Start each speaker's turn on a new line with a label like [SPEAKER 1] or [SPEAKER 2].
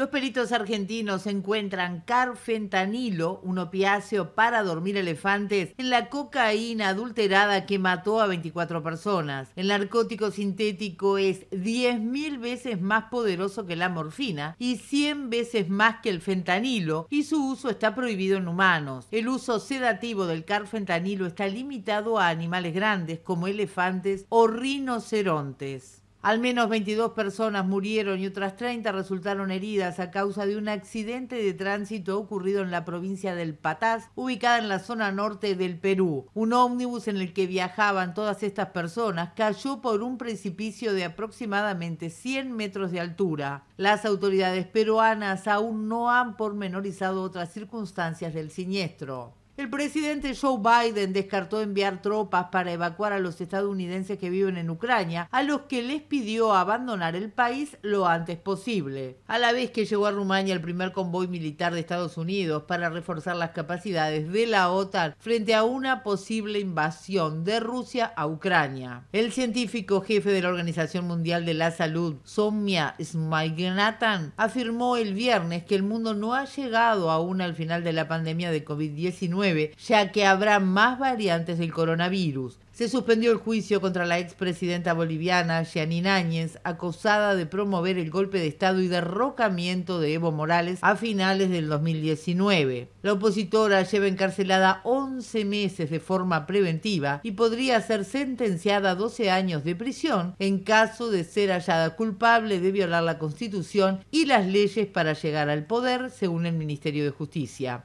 [SPEAKER 1] Los peritos argentinos encuentran carfentanilo, un opiáceo para dormir elefantes, en la cocaína adulterada que mató a 24 personas. El narcótico sintético es 10.000 veces más poderoso que la morfina y 100 veces más que el fentanilo y su uso está prohibido en humanos. El uso sedativo del carfentanilo está limitado a animales grandes como elefantes o rinocerontes. Al menos 22 personas murieron y otras 30 resultaron heridas a causa de un accidente de tránsito ocurrido en la provincia del Patás, ubicada en la zona norte del Perú. Un ómnibus en el que viajaban todas estas personas cayó por un precipicio de aproximadamente 100 metros de altura. Las autoridades peruanas aún no han pormenorizado otras circunstancias del siniestro. El presidente Joe Biden descartó enviar tropas para evacuar a los estadounidenses que viven en Ucrania, a los que les pidió abandonar el país lo antes posible. A la vez que llegó a Rumania el primer convoy militar de Estados Unidos para reforzar las capacidades de la OTAN frente a una posible invasión de Rusia a Ucrania. El científico jefe de la Organización Mundial de la Salud, Somia Smailganatan, afirmó el viernes que el mundo no ha llegado aún al final de la pandemia de COVID-19 ya que habrá más variantes del coronavirus. Se suspendió el juicio contra la expresidenta boliviana Jeanine Áñez, acusada de promover el golpe de Estado y derrocamiento de Evo Morales a finales del 2019. La opositora lleva encarcelada 11 meses de forma preventiva y podría ser sentenciada a 12 años de prisión en caso de ser hallada culpable de violar la Constitución y las leyes para llegar al poder, según el Ministerio de Justicia.